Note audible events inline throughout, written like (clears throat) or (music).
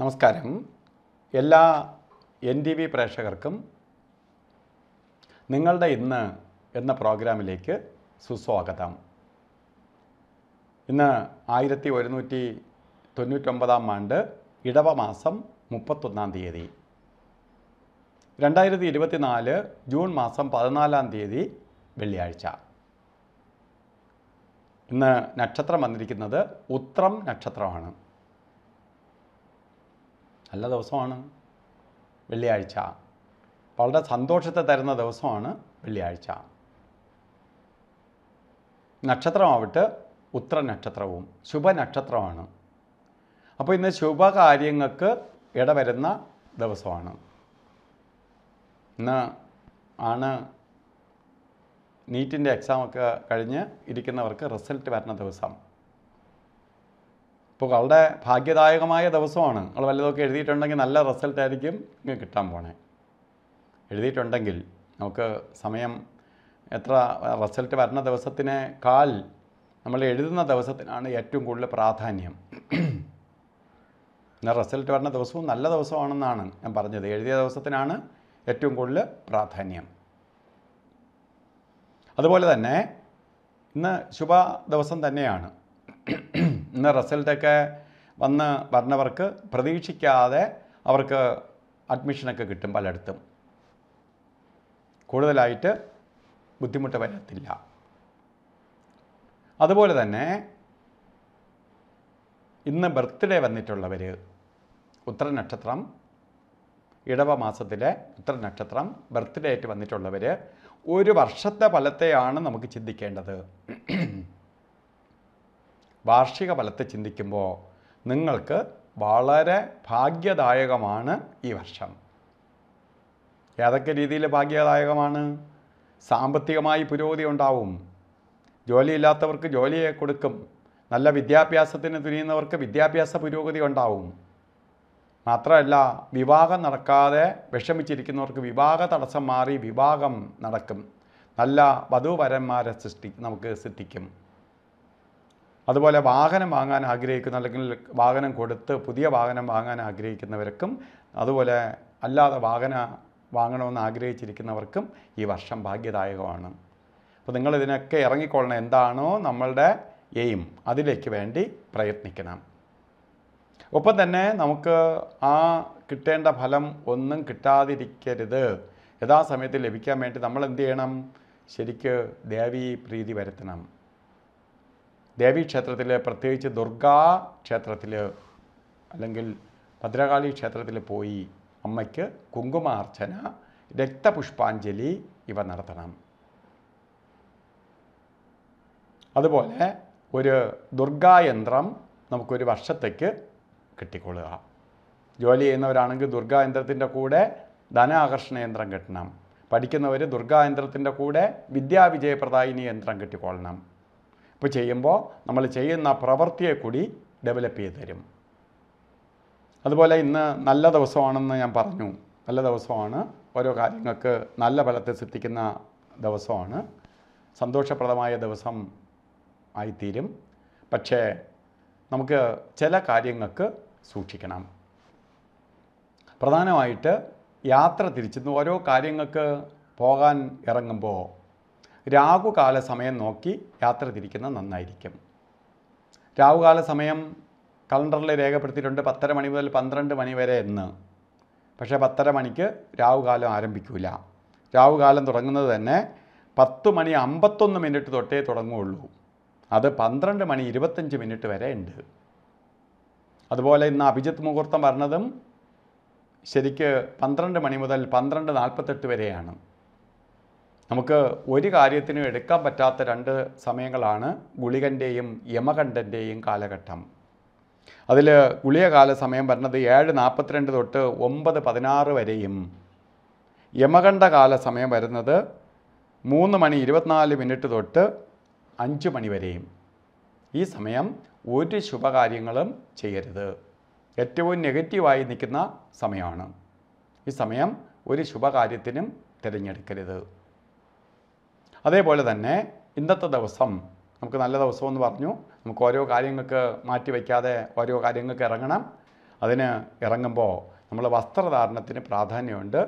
നമസ്കാരം എല്ലാ N T V പ്രേക്ഷകർക്കും നിങ്ങളുടെ ഇന്ന് എന്ന പ്രോഗ്രാമിലേക്ക് സുസ്വാഗതം ഇന്ന് ആയിരത്തി ഒരുന്നൂറ്റി തൊണ്ണൂറ്റൊമ്പതാം ആണ്ട് ഇടവ മാസം മുപ്പത്തൊന്നാം തീയതി രണ്ടായിരത്തി ഇരുപത്തിനാല് ജൂൺ മാസം പതിനാലാം തീയതി വെള്ളിയാഴ്ച ഇന്ന് നക്ഷത്രം വന്നിരിക്കുന്നത് ഉത്രം നക്ഷത്രമാണ് നല്ല ദിവസമാണ് വെള്ളിയാഴ്ച വളരെ സന്തോഷത്തെ തരുന്ന ദിവസമാണ് വെള്ളിയാഴ്ച നക്ഷത്രമാവട്ടെ ഉത്ര നക്ഷത്രവും ശുഭനക്ഷത്രമാണ് അപ്പോൾ ഇന്ന് ശുഭകാര്യങ്ങൾക്ക് ഇടവരുന്ന ദിവസമാണ് ഇന്ന് ആണ് നീറ്റിൻ്റെ എക്സാമൊക്കെ കഴിഞ്ഞ് ഇരിക്കുന്നവർക്ക് റിസൾട്ട് വരുന്ന ദിവസം അപ്പോൾ വളരെ ഭാഗ്യദായകമായ ദിവസമാണ് നിങ്ങൾ വല്ലതൊക്കെ എഴുതിയിട്ടുണ്ടെങ്കിൽ നല്ല റിസൾട്ട് ആയിരിക്കും നിങ്ങൾക്ക് കിട്ടാൻ പോണേ എഴുതിയിട്ടുണ്ടെങ്കിൽ നമുക്ക് സമയം എത്ര റിസൾട്ട് വരുന്ന ദിവസത്തിനെ കാൽ നമ്മൾ എഴുതുന്ന ദിവസത്തിനാണ് ഏറ്റവും കൂടുതൽ പ്രാധാന്യം എന്നാൽ (clears throat) റിസൾട്ട് വരുന്ന ദിവസവും നല്ല ദിവസമാണെന്നാണ് ഞാൻ പറഞ്ഞത് എഴുതിയ ദിവസത്തിനാണ് ഏറ്റവും കൂടുതൽ പ്രാധാന്യം അതുപോലെ തന്നെ ഇന്ന് ശുഭ ദിവസം തന്നെയാണ് ഇന്ന റിസൾട്ടൊക്കെ വന്ന് വരണവർക്ക് പ്രതീക്ഷിക്കാതെ അവർക്ക് അഡ്മിഷനൊക്കെ കിട്ടും പലയിടത്തും കൂടുതലായിട്ട് ബുദ്ധിമുട്ട് വരത്തില്ല അതുപോലെ തന്നെ ഇന്ന് ബർത്ത്ഡേ വന്നിട്ടുള്ളവർ ഉത്തരനക്ഷത്രം നക്ഷത്രം ഇടവ മാസത്തിലെ ഉത്തരനക്ഷത്രം നക്ഷത്രം ബർത്ത്ഡേ ആയിട്ട് വന്നിട്ടുള്ളവർ ഒരു വർഷത്തെ ഫലത്തെയാണ് നമുക്ക് ചിന്തിക്കേണ്ടത് വാർഷിക ഫലത്തെ ചിന്തിക്കുമ്പോൾ നിങ്ങൾക്ക് വളരെ ഭാഗ്യദായകമാണ് ഈ വർഷം ഏതൊക്കെ രീതിയിൽ ഭാഗ്യദായകമാണ് സാമ്പത്തികമായി പുരോഗതി ഉണ്ടാവും ജോലിയില്ലാത്തവർക്ക് ജോലിയെ കൊടുക്കും നല്ല വിദ്യാഭ്യാസത്തിന് തുനിയുന്നവർക്ക് വിദ്യാഭ്യാസ പുരോഗതി ഉണ്ടാവും മാത്രമല്ല വിവാഹം നടക്കാതെ വിഷമിച്ചിരിക്കുന്നവർക്ക് വിവാഹ തടസ്സം മാറി വിവാഹം നടക്കും നല്ല വധുവരന്മാരെ സൃഷ്ടി നമുക്ക് സിദ്ധിക്കും അതുപോലെ വാഹനം വാങ്ങാൻ ആഗ്രഹിക്കുന്ന അല്ലെങ്കിൽ വാഹനം കൊടുത്ത് പുതിയ വാഹനം വാങ്ങാൻ ആഗ്രഹിക്കുന്നവർക്കും അതുപോലെ അല്ലാതെ വാഹന വാങ്ങണമെന്ന് ആഗ്രഹിച്ചിരിക്കുന്നവർക്കും ഈ വർഷം ഭാഗ്യദായകമാണ് അപ്പോൾ നിങ്ങൾ ഇതിനൊക്കെ ഇറങ്ങിക്കൊള്ളണം എന്താണോ നമ്മളുടെ എയിം അതിലേക്ക് വേണ്ടി പ്രയത്നിക്കണം ഒപ്പം തന്നെ നമുക്ക് ആ കിട്ടേണ്ട ഫലം ഒന്നും കിട്ടാതിരിക്കരുത് യഥാസമയത്ത് ലഭിക്കാൻ വേണ്ടി നമ്മൾ എന്ത് ചെയ്യണം ശരിക്ക് ദേവീ പ്രീതി വരുത്തണം ദേവീക്ഷേത്രത്തിൽ പ്രത്യേകിച്ച് ദുർഗാ ക്ഷേത്രത്തിൽ അല്ലെങ്കിൽ ഭദ്രകാളി ക്ഷേത്രത്തിൽ പോയി അമ്മയ്ക്ക് കുങ്കുമാർച്ചന രക്തപുഷ്പാഞ്ജലി ഇവ നടത്തണം അതുപോലെ ഒരു ദുർഗായന്ത്രം നമുക്കൊരു വർഷത്തേക്ക് കിട്ടിക്കൊള്ളുക ജോലി ചെയ്യുന്നവരാണെങ്കിൽ ദുർഗായന്ത്രത്തിൻ്റെ കൂടെ ധനാകർഷണ യന്ത്രം കിട്ടണം പഠിക്കുന്നവർ ദുർഗായന്ത്രത്തിൻ്റെ കൂടെ വിദ്യാവിജയപ്രദായിനി യന്ത്രം കിട്ടിക്കൊള്ളണം അപ്പോൾ ചെയ്യുമ്പോൾ നമ്മൾ ചെയ്യുന്ന പ്രവൃത്തിയെ കൂടി ഡെവലപ്പ് ചെയ്ത് തരും അതുപോലെ ഇന്ന് നല്ല ദിവസമാണെന്ന് ഞാൻ പറഞ്ഞു നല്ല ദിവസമാണ് ഓരോ കാര്യങ്ങൾക്ക് നല്ല ഫലത്തെ സിദ്ധിക്കുന്ന ദിവസമാണ് സന്തോഷപ്രദമായ ദിവസം ആയിത്തീരും പക്ഷേ നമുക്ക് ചില കാര്യങ്ങൾക്ക് സൂക്ഷിക്കണം പ്രധാനമായിട്ട് യാത്ര തിരിച്ചിരുന്നു ഓരോ കാര്യങ്ങൾക്ക് പോകാൻ ഇറങ്ങുമ്പോൾ രാഹുകാല സമയം നോക്കി യാത്ര തിരിക്കുന്നത് നന്നായിരിക്കും രാഹുകാല സമയം കലണ്ടറിൽ രേഖപ്പെടുത്തിയിട്ടുണ്ട് പത്തര മണി മുതൽ പന്ത്രണ്ട് മണി വരെ എന്ന് പക്ഷേ പത്തര മണിക്ക് രാഹുകാലം ആരംഭിക്കില്ല രാഹുകാലം തുടങ്ങുന്നത് തന്നെ പത്ത് മണി അമ്പത്തൊന്ന് മിനിറ്റ് തൊട്ടേ തുടങ്ങുകയുള്ളൂ അത് പന്ത്രണ്ട് മണി ഇരുപത്തഞ്ച് മിനിറ്റ് വരെ ഉണ്ട് അതുപോലെ ഇന്ന് അഭിജിത്ത് മുഹൂർത്തം പറഞ്ഞതും ശരിക്ക് പന്ത്രണ്ട് മണി മുതൽ പന്ത്രണ്ട് നാൽപ്പത്തെട്ട് വരെയാണ് നമുക്ക് ഒരു കാര്യത്തിനും എടുക്കാൻ പറ്റാത്ത രണ്ട് സമയങ്ങളാണ് ഗുളികൻ്റെയും യമകണ്ഠൻ്റെയും കാലഘട്ടം അതിൽ ഗുളികകാല സമയം പറഞ്ഞത് ഏഴ് നാൽപ്പത്തിരണ്ട് തൊട്ട് ഒമ്പത് പതിനാറ് വരെയും യമകണ്ഠകാല സമയം വരുന്നത് മൂന്ന് മണി ഇരുപത്തിനാല് മിനിറ്റ് തൊട്ട് അഞ്ച് മണി വരെയും ഈ സമയം ഒരു ശുഭകാര്യങ്ങളും ചെയ്യരുത് ഏറ്റവും നെഗറ്റീവായി നിൽക്കുന്ന സമയമാണ് ഈ സമയം ഒരു ശുഭകാര്യത്തിനും തിരഞ്ഞെടുക്കരുത് അതേപോലെ തന്നെ ഇന്നത്തെ ദിവസം നമുക്ക് നല്ല ദിവസമെന്ന് പറഞ്ഞു നമുക്ക് ഓരോ കാര്യങ്ങൾക്ക് മാറ്റി വയ്ക്കാതെ ഓരോ കാര്യങ്ങൾക്ക് ഇറങ്ങണം അതിന് ഇറങ്ങുമ്പോൾ നമ്മൾ വസ്ത്രധാരണത്തിന് പ്രാധാന്യമുണ്ട്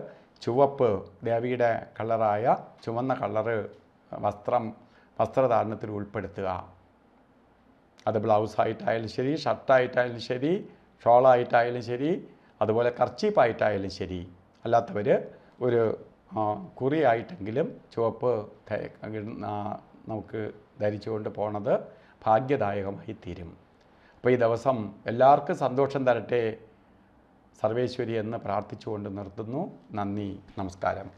ചുവപ്പ് ദേവിയുടെ കളറായ ചുവന്ന കളറ് വസ്ത്രം വസ്ത്രധാരണത്തിൽ ഉൾപ്പെടുത്തുക അത് ബ്ലൗസായിട്ടായാലും ശരി ഷർട്ടായിട്ടായാലും ശരി ഷോളായിട്ടായാലും ശരി അതുപോലെ കർച്ചീപ്പായിട്ടായാലും ശരി അല്ലാത്തവർ ഒരു കുറിയായിട്ടെങ്കിലും ചുവപ്പ് നമുക്ക് ധരിച്ചുകൊണ്ട് പോണത് ഭാഗ്യദായകമായി തീരും അപ്പോൾ ഈ ദിവസം എല്ലാവർക്കും സന്തോഷം തരട്ടെ സർവേശ്വരി എന്ന് പ്രാർത്ഥിച്ചുകൊണ്ട് നിർത്തുന്നു നന്ദി നമസ്കാരം